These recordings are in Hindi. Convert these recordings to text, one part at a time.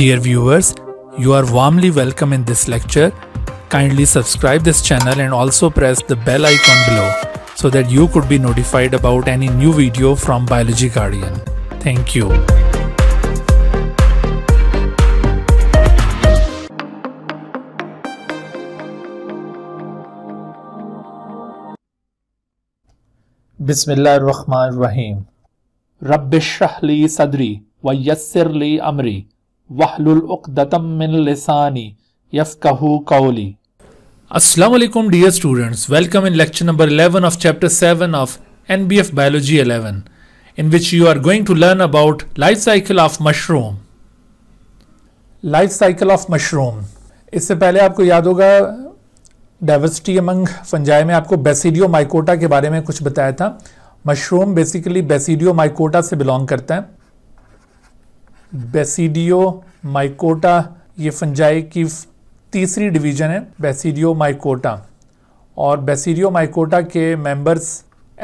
Dear viewers, you are warmly welcome in this lecture. Kindly subscribe this channel and also press the bell icon below so that you could be notified about any new video from Biology Guardian. Thank you. बिसमीम रबशहली सदरी व यसर ली Amri. Dear students welcome in lecture number of chapter of इससे पहले आपको याद होगा डाइवर्सिटी अमंग फंजाई में आपको बेसिडियो माइकोटा के बारे में कुछ बताया था मशरूम बेसिकली बेसिडियो माइकोटा से बिलोंग करता है बेसिडियो माइकोटा ये फंजाई की तीसरी डिवीजन है बेसिडियो माइकोटा और बेसिडियो माइकोटा के मेंबर्स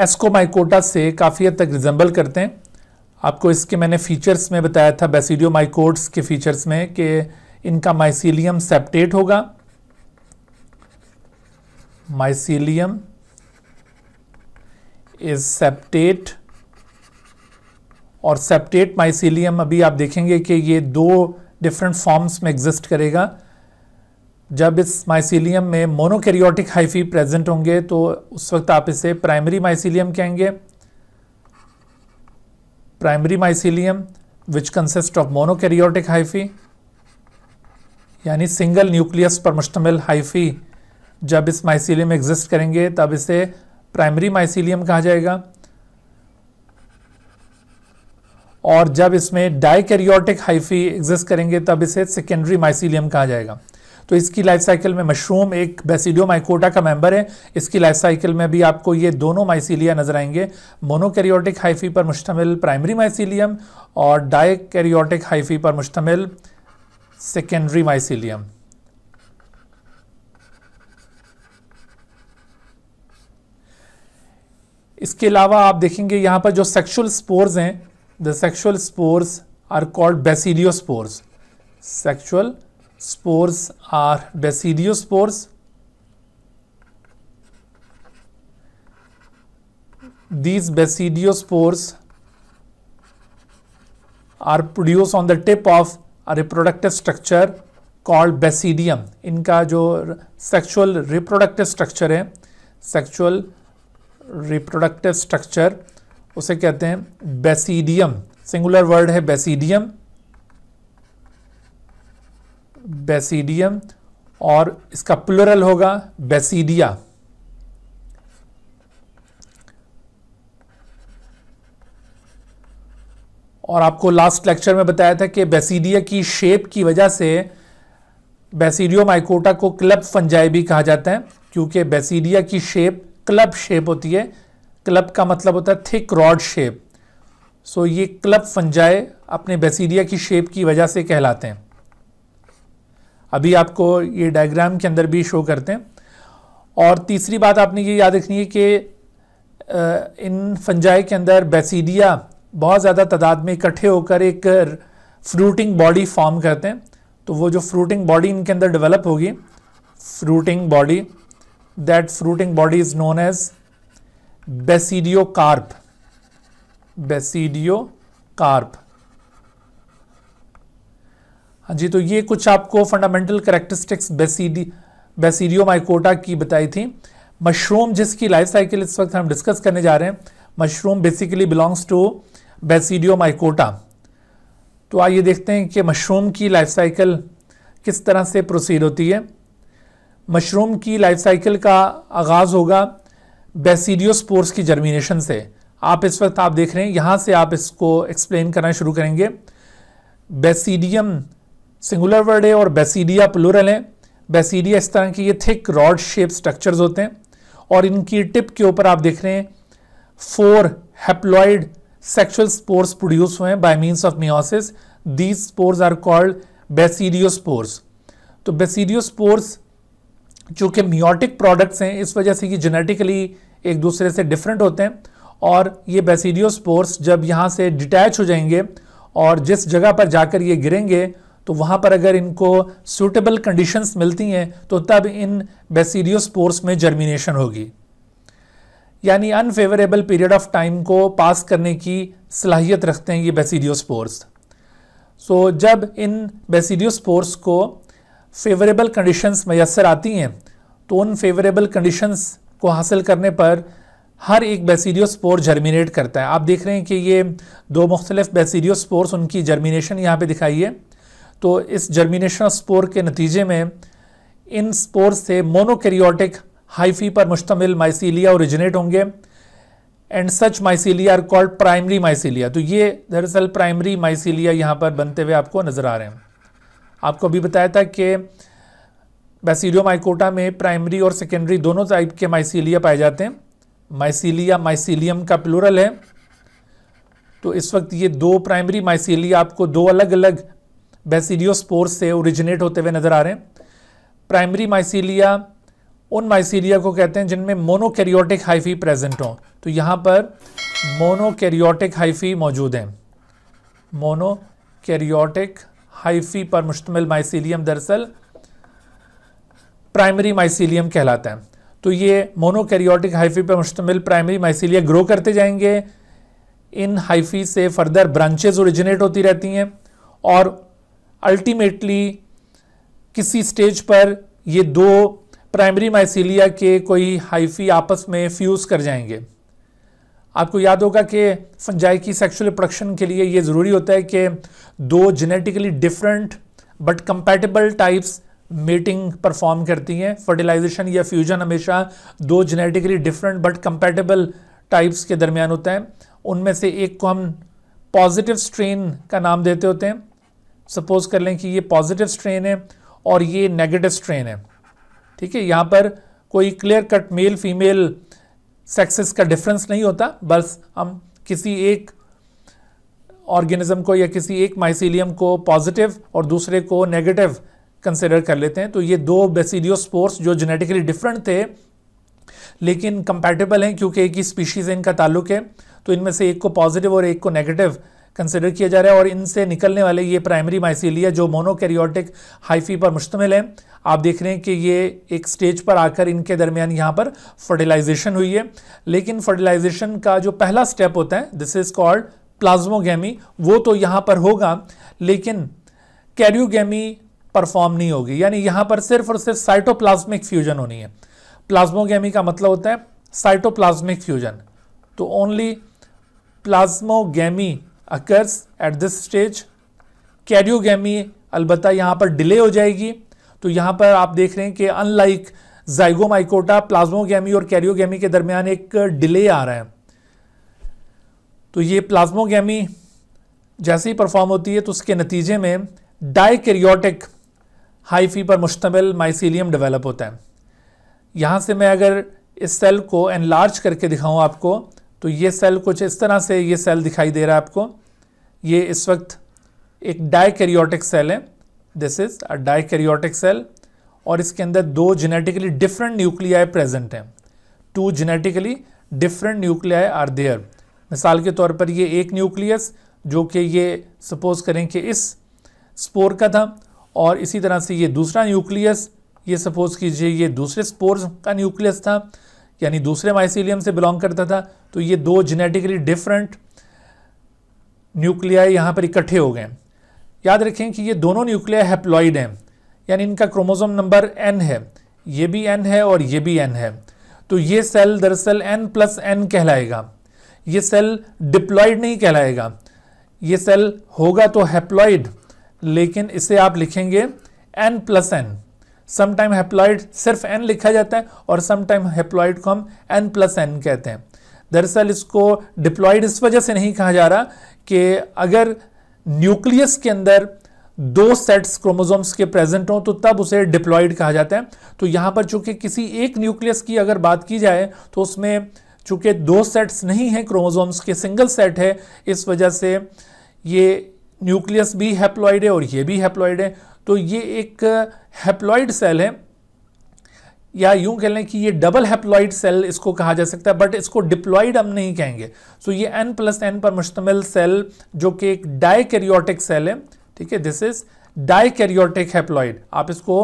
एस्को माइकोटा से काफ़ी हद तक रिजेंबल करते हैं आपको इसके मैंने फीचर्स में बताया था बेसिडियो माइकोट्स के फीचर्स में कि इनका माइसीलियम सेप्टेट होगा माइसीलियम इज सेप्टेट और सेप्टेट माइसीलियम अभी आप देखेंगे कि ये दो डिफरेंट फॉर्म्स में एग्जिस्ट करेगा जब इस माइसीलियम में मोनोकेरियोटिक हाइफी प्रेजेंट होंगे तो उस वक्त आप इसे प्राइमरी माइसीलियम कहेंगे primary mycelium which consist of monokaryotic hyphae यानी सिंगल न्यूक्लियस पर मुश्तमिल हाइफी जब इस माइसीलियम एग्जिस्ट करेंगे तब इसे प्राइमरी माइसीलियम कहा जाएगा और जब इसमें डाइकेरियोटिक हाइफी एग्जिस्ट करेंगे तब इसे सेकेंडरी माइसीलियम कहा जाएगा तो इसकी लाइफ साइकिल में मशरूम एक बेसिडियो माइकोटा का मेंबर है इसकी लाइफ साइकिल में भी आपको ये दोनों माइसीलिया नजर आएंगे मोनोकैरियोटिक हाइफी पर मुश्तमिल प्राइमरी माइसीलियम और डाइकेरियोटिक हाइफी पर मुश्तमिल सेकेंडरी माइसीलियम इसके अलावा आप देखेंगे यहाँ पर जो सेक्सुअल स्पोर्स हैं the sexual spores are called basidiospores. Sexual spores are basidiospores. These basidiospores are produced on the tip of a reproductive structure called basidium. inka jo sexual reproductive structure hai sexual reproductive structure उसे कहते हैं बेसिडियम सिंगुलर वर्ड है बेसिडियम बेसिडियम और इसका प्लुरल होगा बेसिडिया और आपको लास्ट लेक्चर में बताया था कि बेसिडिया की शेप की वजह से बेसिडियो माइकोटा को क्लब फंजाई भी कहा जाता है क्योंकि बेसिडिया की शेप क्लब शेप होती है क्लब का मतलब होता है थिक रॉड शेप सो ये क्लब फंजाए अपने बेसीरिया की शेप की वजह से कहलाते हैं अभी आपको ये डायग्राम के अंदर भी शो करते हैं और तीसरी बात आपने ये याद रखनी है कि इन फंजाए के अंदर बेसीडिया बहुत ज़्यादा तादाद में इकट्ठे होकर एक फ्रूटिंग बॉडी फॉर्म करते हैं तो वो जो फ्रूटिंग बॉडी इनके अंदर डेवलप होगी fruiting body that fruiting body is known as basidiocarp basidiocarp हाँ जी तो ये कुछ आपको फंडामेंटल करेक्टरिस्टिक्स बेसिडी बेसिडियो माइकोटा की बताई थी मशरूम जिसकी लाइफ साइकिल इस वक्त हम डिस्कस करने जा रहे हैं mushroom basically belongs to basidiomycota तो आइए देखते हैं कि मशरूम की लाइफ साइकिल किस तरह से प्रोसीड होती है मशरूम की लाइफ साइकिल का आगाज़ होगा बेसिडियोस्पोर्स की जर्मिनेशन से आप इस वक्त आप देख रहे हैं यहाँ से आप इसको एक्सप्लेन करना शुरू करेंगे बेसिडियम सिंगुलर वर्ड है और बेसिडिया प्लूरल है बेसिडिया इस तरह के ये थिक रॉड शेप स्ट्रक्चर्स होते हैं और इनकी टिप के ऊपर आप देख रहे हैं four haploid sexual spores produce हुए हैं by means of meiosis these spores are called basidiospores तो बेसिडियोस्पोर्स जो कि मियोटिक प्रोडक्ट्स हैं इस वजह से कि जेनेटिकली एक दूसरे से डिफरेंट होते हैं और ये बेसिडियोस्पोर्स जब यहाँ से डिटैच हो जाएंगे और जिस जगह पर जाकर ये गिरेंगे तो वहाँ पर अगर इनको सूटेबल कंडीशंस मिलती हैं तो तब इन बेसिडियोस्पोर्स में जर्मिनेशन होगी यानी अनफेवरेबल पीरियड ऑफ टाइम को पास करने की सलाहियत रखते हैं ये बेसिडियोस्पोर्स सो जब इन बेसिडियोस्पोर्स को फेवरेबल कंडीशंस मैसर आती हैं तो उन फेवरेबल कंडीशंस को हासिल करने पर हर एक स्पोर जर्मिनेट करता है आप देख रहे हैं कि ये दो मुख्तलिफ बेसीडियोस्पोर्स उनकी जर्मिनेशन यहाँ पे दिखाई है तो इस जर्मिनेशन स्पोर के नतीजे में इन स्पोर से मोनोकैरियोटिक हाइफी पर मुश्तमिल माइसीलिया ओरिजिनेट होंगे and such mycelia are called primary mycelia तो ये दरअसल प्राइमरी माइसीलिया यहाँ पर बनते हुए आपको नज़र आ रहे हैं आपको अभी बताया था कि बैसीलियोमाइकोटा में प्राइमरी और सेकेंडरी दोनों टाइप के माइसीलिया पाए जाते हैं माइसीलिया माइसीलियम का प्लूरल है तो इस वक्त ये दो प्राइमरी माइसीलिया आपको दो अलग अलग स्पोर्स से ओरिजिनेट होते हुए नजर आ रहे हैं प्राइमरी माइसीलिया उन माइसीलिया को कहते हैं जिनमें मोनोकैरियोटिक हाइफी प्रेजेंट हों तो यहाँ पर मोनोकैरियोटिक हाइफी मौजूद हैं मोनोकैरियोटिक हाइफी पर मुश्तमिल माइसीलियम दरअसल प्राइमरी माइसीलियम कहलाता है तो ये मोनोकैरियोटिक हाइफी पर मुश्तमिल प्राइमरी माइसीलिया ग्रो करते जाएंगे इन हाइफी से फर्दर ब्रांचेज ओरिजिनेट होती रहती हैं और अल्टीमेटली किसी स्टेज पर ये दो प्राइमरी माइसीलिया के कोई हाइफी आपस में फ्यूज़ कर जाएंगे आपको याद होगा कि फंजाई की सेक्सुअल प्रोडक्शन के लिए ये ज़रूरी होता है कि दो genetically different but compatible types mating perform करती हैं फर्टिलाइजेशन या फ्यूजन हमेशा दो genetically different but compatible types के दरमियान होता है उनमें से एक को हम पॉजिटिव स्ट्रेन का नाम देते होते हैं सपोज कर लें कि ये पॉजिटिव स्ट्रेन है और ये नेगेटिव स्ट्रेन है ठीक है यहाँ पर कोई clear cut male female sexes का डिफरेंस नहीं होता बस हम किसी एक ऑर्गेनिज्म को या किसी एक माइसीलियम को पॉजिटिव और दूसरे को नेगेटिव कंसिडर कर लेते हैं तो ये दो बेसिडियोस्पोर्स जो जेनेटिकली डिफरेंट थे लेकिन कंपैटिबल हैं क्योंकि एक ही स्पीशीज़ इनका ताल्लुक है तो इनमें से एक को पॉजिटिव और एक को नेगेटिव कंसिडर किया जा रहा है और इनसे निकलने वाले ये प्राइमरी माइसीलिया जो मोनोकैरियोटिक हाइफी पर मुश्तमिल है आप देख रहे हैं कि ये एक स्टेज पर आकर इनके दरमियान यहाँ पर फर्टिलाइजेशन हुई है लेकिन फर्टिलाइजेशन का जो पहला स्टेप होता है दिस इज़ कॉल्ड प्लाज्मोगेमी वो तो यहाँ पर होगा लेकिन कैरियोगेमी परफॉर्म नहीं होगी यानी यहां पर सिर्फ और सिर्फ साइटोप्लाज्मिक फ्यूजन होनी है प्लाज्मोगेमी का मतलब होता है साइटोप्लाज्मिक फ्यूजन तो only plasmogamy occurs at this stage karyogamy अलबत्ता यहां पर डिले हो जाएगी तो यहां पर आप देख रहे हैं कि अनलाइक जाइगोमाइकोटा प्लाज्मोगेमी और कैरियोगेमी के दरमियान एक डिले आ रहा है तो ये प्लाज्मोगेमी जैसे ही परफॉर्म होती है तो उसके नतीजे में डाइकेरियोटिक हाई फी पर मुश्तमिल माइसीलियम डेवलप होता है यहाँ से मैं अगर इस सेल को एनलार्ज करके दिखाऊँ आपको तो ये सेल कुछ इस तरह से ये सेल दिखाई दे रहा है आपको ये इस वक्त एक डाई सेल है this is a di cell और इसके अंदर दो जेनेटिकली डिफरेंट न्यूक्लियाई प्रेजेंट हैं two genetically different nuclei are there मिसाल के तौर पर ये एक न्यूक्लियस जो कि ये सपोज करें कि इस स्पोर का था और इसी तरह से ये दूसरा न्यूक्लियस ये सपोज़ कीजिए ये दूसरे स्पोर्स का न्यूक्लियस था यानी दूसरे माइसिलियम से बिलोंग करता था तो ये दो जेनेटिकली डिफरेंट न्यूक्लिया यहाँ पर इकट्ठे हो गए याद रखें कि ये दोनों न्यूक्लिया हैप्लॉइड हैं यानी इनका क्रोमोजोम नंबर एन है ये भी एन है और ये भी एन है तो ये सेल दरअसल एन प्लस एन कहलाएगा ये सेल डिप्लॉयड नहीं कहलाएगा ये सेल होगा तो हैप्लॉइड लेकिन इसे आप लिखेंगे N plus N sometime haploid सिर्फ एन लिखा जाता है और समटाइम हेप्लॉइड को हम एन प्लस एन कहते हैं दरअसल इसको डिप्लॉइड इस वजह से नहीं कहा जा रहा कि अगर न्यूक्लियस के अंदर दो सेट्स क्रोमोजोम्स के प्रेजेंट हों तो तब उसे डिप्लॉयड कहा जाता है तो यहाँ पर चूंकि किसी एक न्यूक्लियस की अगर बात की जाए तो उसमें चूंकि दो सेट्स नहीं हैं क्रोमोजोम्स के सिंगल सेट है इस वजह से ये न्यूक्लियस भी हैप्लॉइड है और ये भी हैप्लॉइड है तो ये एक हैप्लॉइड सेल है या यूं कह लें कि ये डबल हैप्लॉइड सेल इसको कहा जा सकता है बट इसको डिप्लॉइड हम नहीं कहेंगे सो ये एन प्लस एन पर मुश्तमिल सेल जो कि एक डाइकैरियोटिक सेल है ठीक है दिस इज डाइकैरियोटिक हैप्लॉइड आप इसको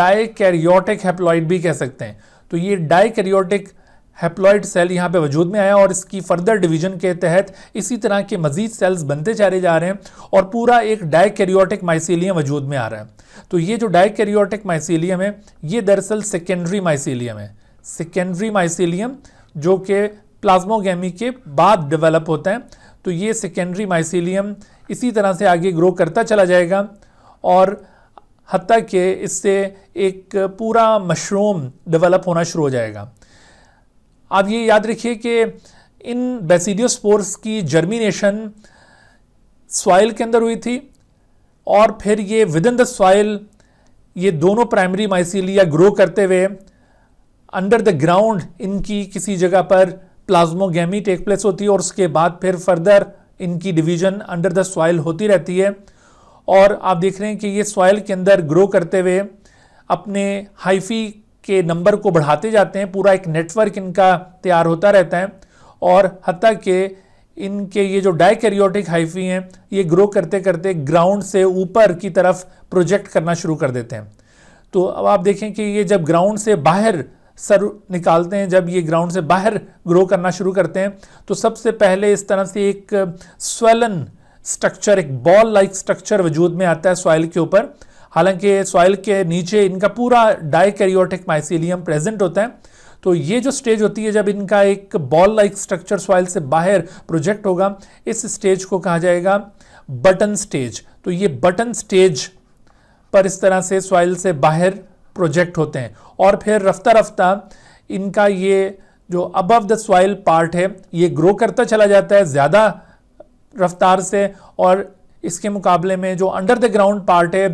डाइकैरियोटिक हैप्लॉइड भी कह सकते हैं तो ये कैरियोटिक हैप्लॉयड सेल यहाँ पे वजूद में आया और इसकी फर्दर डिवीजन के तहत इसी तरह के मजीद सेल्स बनते चले जा रहे हैं और पूरा एक डायकेरियोटिक माइसीलियम वजूद में आ रहा है तो ये जो डायकेरियोटिक माइसीलियम है ये दरअसल सेकेंडरी माइसीलियम है सेकेंडरी माइसीलियम जो कि प्लाज्मोगेमी के बाद डिवेलप होता है तो ये सेकेंडरी माइसीलियम इसी तरह से आगे ग्रो करता चला जाएगा और हती कि इससे एक पूरा मशरूम डेवलप होना शुरू हो जाएगा आप ये याद रखिए कि इन बेसिडियो स्पोर्स की जर्मिनेशन सॉइल के अंदर हुई थी और फिर ये विद इन द सॉइल ये दोनों प्राइमरी माइसीलिया ग्रो करते हुए अंडर द ग्राउंड इनकी किसी जगह पर प्लाज्मोगेमी टेक प्लेस होती है और उसके बाद फिर फर्दर इनकी डिवीजन अंडर द सॉइल होती रहती है और आप देख रहे हैं कि ये सॉइल के अंदर ग्रो करते हुए अपने हाइफी के नंबर को बढ़ाते जाते हैं पूरा एक नेटवर्क इनका तैयार होता रहता है और हती के इनके ये जो डाइकैरियोटिक हाइफी हैं ये ग्रो करते करते ग्राउंड से ऊपर की तरफ प्रोजेक्ट करना शुरू कर देते हैं तो अब आप देखें कि ये जब ग्राउंड से बाहर सर निकालते हैं जब ये ग्राउंड से बाहर ग्रो करना शुरू करते हैं तो सबसे पहले इस तरह से एक स्वेलन स्ट्रक्चर एक बॉल लाइक स्ट्रक्चर वजूद में आता है सॉइल के ऊपर हालांकि सॉइल के नीचे इनका पूरा डाइकैरियोटिक माइसिलियम प्रेजेंट होता है तो ये जो स्टेज होती है जब इनका एक बॉल लाइक स्ट्रक्चर सॉइल से बाहर प्रोजेक्ट होगा इस स्टेज को कहा जाएगा बटन स्टेज तो ये बटन स्टेज पर इस तरह से सॉइल से बाहर प्रोजेक्ट होते हैं और फिर रफ्ता रफ्ता इनका ये जो अबव द सॉइल पार्ट है ये ग्रो करता चला जाता है ज़्यादा रफ्तार से और इसके मुकाबले में जो अंडर द ग्राउंड पार्ट है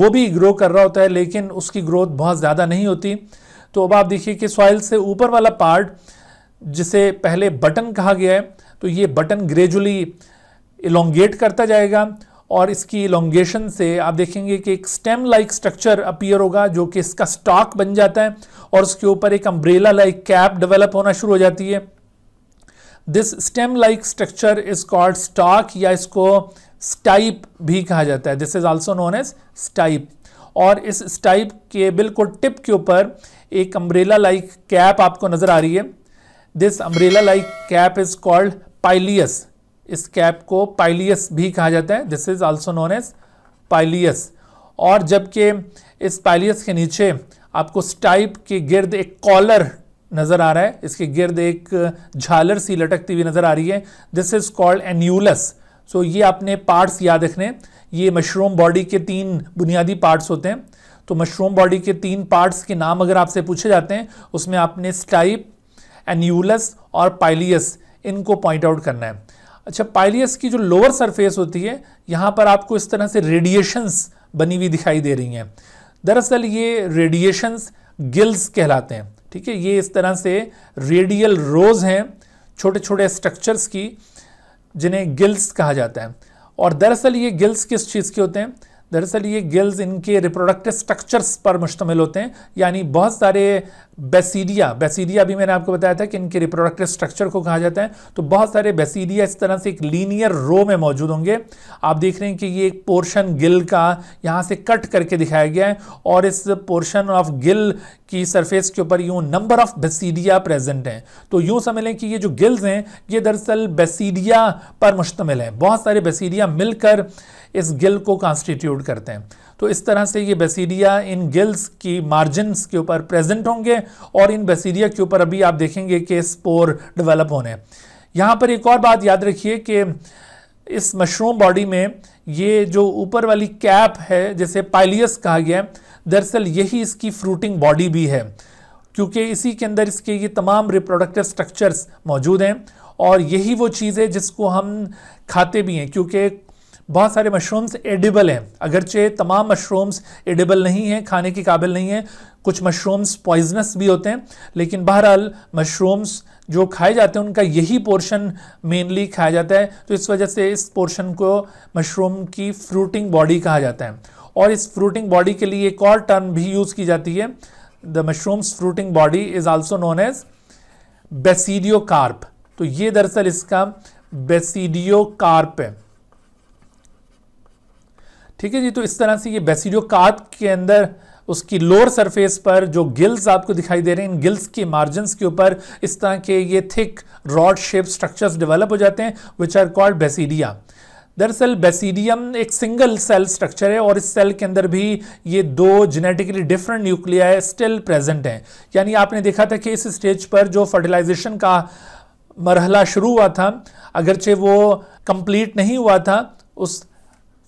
वो भी ग्रो कर रहा होता है लेकिन उसकी ग्रोथ बहुत ज़्यादा नहीं होती तो अब आप देखिए कि सॉइल से ऊपर वाला पार्ट जिसे पहले बटन कहा गया है तो ये बटन ग्रेजुअली इलोंगेट करता जाएगा और इसकी इलोंगेशन से आप देखेंगे कि एक स्टेम लाइक स्ट्रक्चर अपीयर होगा जो कि इसका स्टॉक बन जाता है और उसके ऊपर एक अम्ब्रेला लाइक कैप डेवलप होना शुरू हो जाती है this stem like structure is called stalk या इसको स्टाइप भी कहा जाता है this is also known as stipe और इस स्टाइप के बिल्कुल टिप के ऊपर एक अम्ब्रेला लाइक कैप आपको नज़र आ रही है this umbrella like cap is called pileus इस कैप को पाइलियस भी कहा जाता है this is also known as pileus और जबकि इस पाइलियस के नीचे आपको स्टाइप के गिर्द एक कॉलर नज़र आ रहा है इसके गिर्द एक झालर सी लटकती हुई नज़र आ रही है this is called annulus so ये अपने पार्ट्स याद रखने ये मशरूम बॉडी के तीन बुनियादी पार्ट्स होते हैं तो मशरूम बॉडी के तीन पार्ट्स के नाम अगर आपसे पूछे जाते हैं उसमें आपने स्टाइप एन्यूलस और पाइलियस इनको पॉइंट आउट करना है अच्छा पाइलियस की जो लोअर सरफेस होती है यहाँ पर आपको इस तरह से रेडिएशंस बनी हुई दिखाई दे रही हैं दरअसल ये रेडिएशंस गिल्स कहलाते हैं ठीक है ये इस तरह से रेडियल रोज हैं छोटे छोटे स्ट्रक्चर्स की जिन्हें गिल्स कहा जाता है और दरअसल ये गिल्स किस चीज़ के होते हैं दरअसल ये गिल्स इनके रिप्रोडक्टिव स्ट्रक्चर्स पर मुश्तमिल होते हैं यानी बहुत सारे बेसीडिया बेसीडिया भी मैंने आपको बताया था कि इनके रिप्रोडक्टिव स्ट्रक्चर को कहा जाता है तो बहुत सारे बेसीडिया इस तरह से एक लीनियर रो में मौजूद होंगे आप देख रहे हैं कि ये एक पोर्शन गिल का यहाँ से कट करके दिखाया गया है और इस पोर्शन ऑफ गिल कि सरफेस के ऊपर यूं नंबर ऑफ बेसीडिया प्रेजेंट हैं तो यूं समझ लें कि ये जो गिल्स हैं ये दरअसल बेसीडिया पर मुश्तमिल है बहुत सारे बेसीडिया मिलकर इस गिल को कॉन्स्टिट्यूट करते हैं तो इस तरह से ये बेसीडिया इन गिल्स की मार्जिनस के ऊपर प्रेजेंट होंगे और इन बेसीडिया के ऊपर अभी आप देखेंगे कि स्पोर डेवलप होने यहाँ पर एक और बात याद रखिए कि इस मशरूम बॉडी में ये जो ऊपर वाली कैप है जिसे पाइलियस कहा गया है दरअसल यही इसकी फ्रूटिंग बॉडी भी है क्योंकि इसी के अंदर इसके ये तमाम रिप्रोडक्टिव स्ट्रक्चर्स मौजूद हैं और यही वो चीज़ है जिसको हम खाते भी हैं क्योंकि बहुत सारे मशरूम्स एडिबल हैं अगरचे तमाम मशरूम्स एडिबल नहीं हैं खाने के काबिल नहीं हैं कुछ मशरूम्स पॉइजनस भी होते हैं लेकिन बहरहाल मशरूम्स जो खाए जाते हैं उनका यही पोर्शन मेनली खाया जाता है तो इस वजह से इस पोर्शन को मशरूम की फ्रूटिंग बॉडी कहा जाता है और इस फ्रूटिंग बॉडी के लिए एक और टर्म भी यूज़ की जाती है the mushrooms fruiting body is also known as basidiocarp तो ये दरअसल इसका बेसिडियो कार्प है ठीक है जी तो इस तरह से ये बेसिडियो कार्प के अंदर उसकी लोअर सरफेस पर जो गिल्स आपको दिखाई दे रहे हैं इन गिल्स के मार्जिन के ऊपर इस तरह के ये thick rod shape structures develop हो जाते हैं विच आर कॉल्ड बेसिडिया दरअसल बेसिडियम एक सिंगल सेल स्ट्रक्चर है और इस सेल के अंदर भी ये दो genetically different nuclei still present हैं यानी आपने देखा था कि इस स्टेज पर जो फर्टिलाइजेशन का मरहला शुरू हुआ था अगरचे वो कंप्लीट नहीं हुआ था उस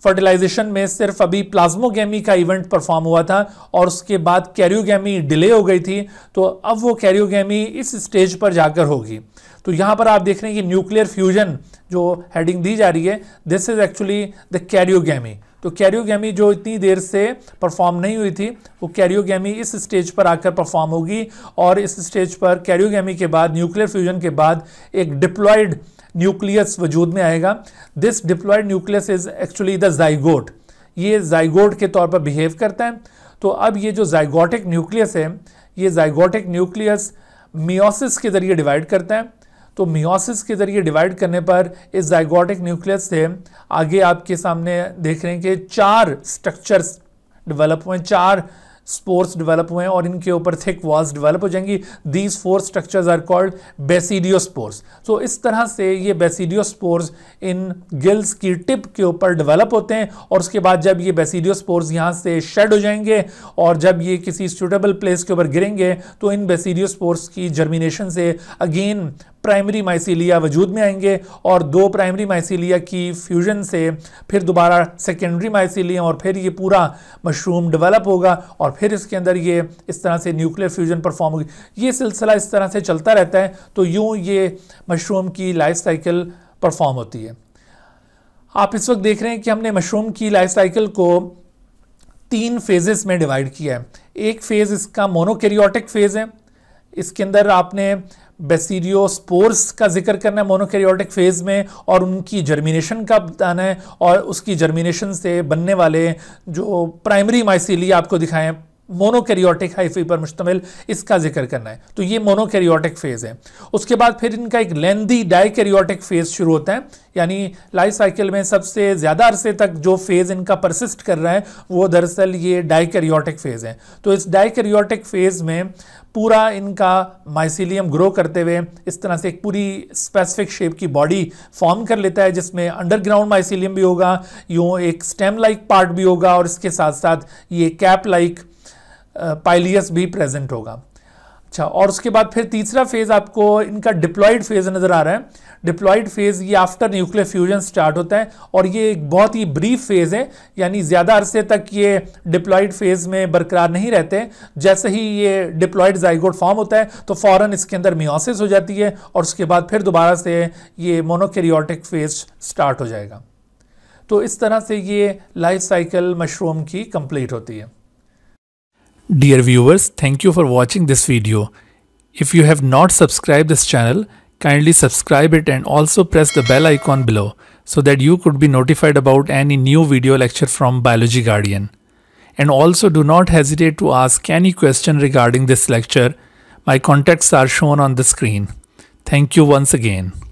फर्टिलाइजेशन में सिर्फ अभी प्लाज्मोगेमी का इवेंट परफॉर्म हुआ था और उसके बाद कैरियोगेमी डिले हो गई थी तो अब वो कैरियोगेमी इस स्टेज पर जाकर होगी तो यहाँ पर आप देख रहे हैं कि न्यूक्लियर फ्यूजन जो हेडिंग दी जा रही है this is actually the karyogamy तो कैरियोगी जो इतनी देर से परफॉर्म नहीं हुई थी वो कैरियोगी इस स्टेज पर आकर परफॉर्म होगी और इस स्टेज पर कैरियोगी के बाद न्यूक्लियर फ्यूजन के बाद एक डिप्लॉयड न्यूक्लियस वजूद में आएगा this diploid nucleus is actually the zygote ये जाइगोट के तौर पर बिहेव करता है तो अब ये जो जाइगोटिक न्यूक्लियस है ये जाइगोटिक न्यूक्लियस मियोसिस के ज़रिए डिवाइड करता है तो मियोसिस के ज़रिए डिवाइड करने पर इस जाइगोटिक न्यूक्लियस से आगे आपके सामने देख रहे हैं कि चार स्ट्रक्चर्स डेवलप हुए चार स्पोर्स डेवलप हुए हैं और इनके ऊपर थिक वॉल्स डेवलप हो जाएंगी these four structures are called basidiospores तो इस तरह से ये बेसिडियोस्पोर्स इन गिल्स की टिप के ऊपर डेवलप होते हैं और उसके बाद जब ये बेसिडियोस्पोर्स यहाँ से शेड हो जाएंगे और जब ये किसी सूटेबल प्लेस के ऊपर गिरेंगे तो इन बेसिडियोस्पोर्स की जर्मिनेशन से अगेन प्राइमरी माइसीलिया वजूद में आएंगे और दो प्राइमरी माइसीलिया की फ्यूजन से फिर दोबारा सेकेंडरी माइसीलिया और फिर ये पूरा मशरूम डेवलप होगा और फिर इसके अंदर ये इस तरह से न्यूक्लियर फ्यूजन परफॉर्म होगी ये सिलसिला इस तरह से चलता रहता है तो यूँ ये मशरूम की लाइफ साइकिल परफॉर्म होती है आप इस वक्त देख रहे हैं कि हमने मशरूम की लाइफ साइकिल को तीन फेजेस में डिवाइड किया है एक फेज़ इसका मोनोकेरियोटिक फेज़ है इसके अंदर आपने बेसीरियोस्पोर्स का जिक्र करना है मोनोकैरियोटिक फेज में और उनकी जर्मिनेशन का बताना है और उसकी जर्मिनेशन से बनने वाले जो प्राइमरी माइसीलिया आपको दिखाएं मोनोकैरियोटिक हाइफी पर मुश्तमिल इसका जिक्र करना है तो ये मोनोकैरियोटिक फेज़ है उसके बाद फिर इनका एक लेंदी डाइकैरियोटिक फेज़ शुरू होता है यानी लाइफ साइकिल में सबसे ज़्यादा अरसे तक जो फेज़ इनका परसिस्ट कर रहा है वो दरअसल ये डाइकैरियोटिक फेज़ है तो इस डाइकैरियोटिक फेज़ में पूरा इनका माइसिलियम ग्रो करते हुए इस तरह से एक पूरी स्पेसिफिक शेप की बॉडी फॉर्म कर लेता है जिसमें अंडरग्राउंड माइसिलियम भी होगा यूँ एक स्टेम लाइक पार्ट भी होगा और इसके साथ साथ ये कैप लाइक पाइलियस भी प्रेजेंट होगा अच्छा और उसके बाद फिर तीसरा फेज़ आपको इनका डिप्लॉयड फेज़ नज़र आ रहा है डिप्लॉयड फेज़ ये आफ्टर न्यूक्लियर फ्यूजन स्टार्ट होता है और ये एक बहुत ही ब्रीफ फेज़ है यानी ज़्यादा अरसे तक ये डिप्लॉयड फेज़ में बरकरार नहीं रहते जैसे ही ये डिप्लॉयड जाइगोड फॉर्म होता है तो फ़ौरन इसके अंदर मियोसिस हो जाती है और उसके बाद फिर दोबारा से ये मोनोकेरियोटिक फेज़ स्टार्ट हो जाएगा तो इस तरह से ये लाइफ साइकिल मशरूम की कंप्लीट होती है Dear viewers, thank you for watching this video. If you have not subscribed this channel, kindly subscribe it and also press the bell icon below so that you could be notified about any new video lecture from Biology Guardian. And also do not hesitate to ask any question regarding this lecture. My contacts are shown on the screen. Thank you once again.